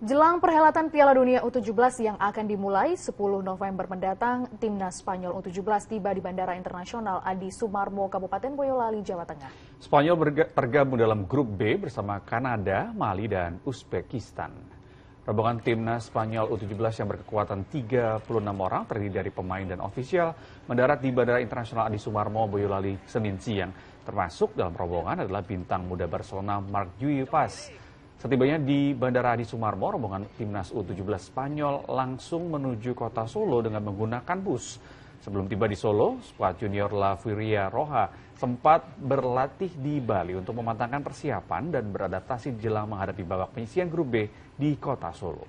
Jelang perhelatan Piala Dunia U17 yang akan dimulai 10 November mendatang, timnas Spanyol U17 tiba di Bandara Internasional Adi Sumarmo, Kabupaten Boyolali, Jawa Tengah. Spanyol tergabung dalam grup B bersama Kanada, Mali, dan Uzbekistan. Rombongan timnas Spanyol U17 yang berkekuatan 36 orang terdiri dari pemain dan ofisial mendarat di Bandara Internasional Adi Sumarmo, Boyolali, Senin siang. Termasuk dalam rombongan adalah bintang muda Barcelona Marc Llull Setibanya di Bandara Adi Sumarmo, rombongan timnas U17 Spanyol langsung menuju kota Solo dengan menggunakan bus. Sebelum tiba di Solo, skuad junior La Furia Roja sempat berlatih di Bali untuk memantangkan persiapan dan beradaptasi jelang menghadapi babak penyisian grup B di kota Solo.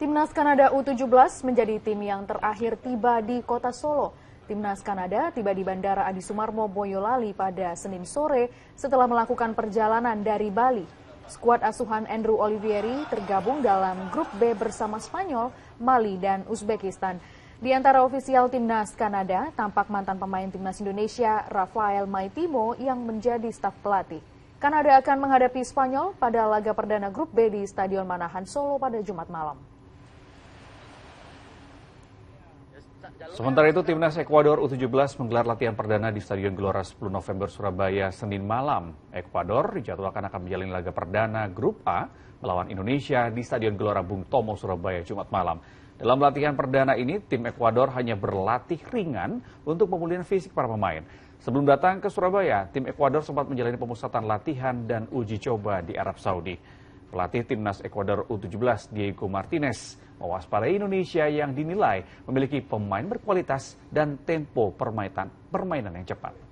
Timnas Kanada U17 menjadi tim yang terakhir tiba di kota Solo timnas Kanada tiba di Bandara Adi Sumarmo Boyolali pada Senin sore setelah melakukan perjalanan dari Bali. Skuad asuhan Andrew Olivieri tergabung dalam grup B bersama Spanyol, Mali, dan Uzbekistan. Di antara ofisial timnas Kanada, tampak mantan pemain timnas Indonesia Rafael Maitimo yang menjadi staf pelatih. Kanada akan menghadapi Spanyol pada laga perdana grup B di Stadion Manahan Solo pada Jumat malam. Sementara itu, timnas Ekuador U17 menggelar latihan perdana di Stadion Gelora 10 November Surabaya Senin malam. Ekuador dijadwalkan akan menjalin laga perdana Grup A melawan Indonesia di Stadion Gelora Bung Tomo Surabaya Jumat malam. Dalam latihan perdana ini, tim Ekuador hanya berlatih ringan untuk pemulihan fisik para pemain. Sebelum datang ke Surabaya, tim Ekuador sempat menjalani pemusatan latihan dan uji coba di Arab Saudi. Pelatih timnas Ekuador U17 Diego Martinez mewaspadai Indonesia yang dinilai memiliki pemain berkualitas dan tempo permainan, permainan yang cepat.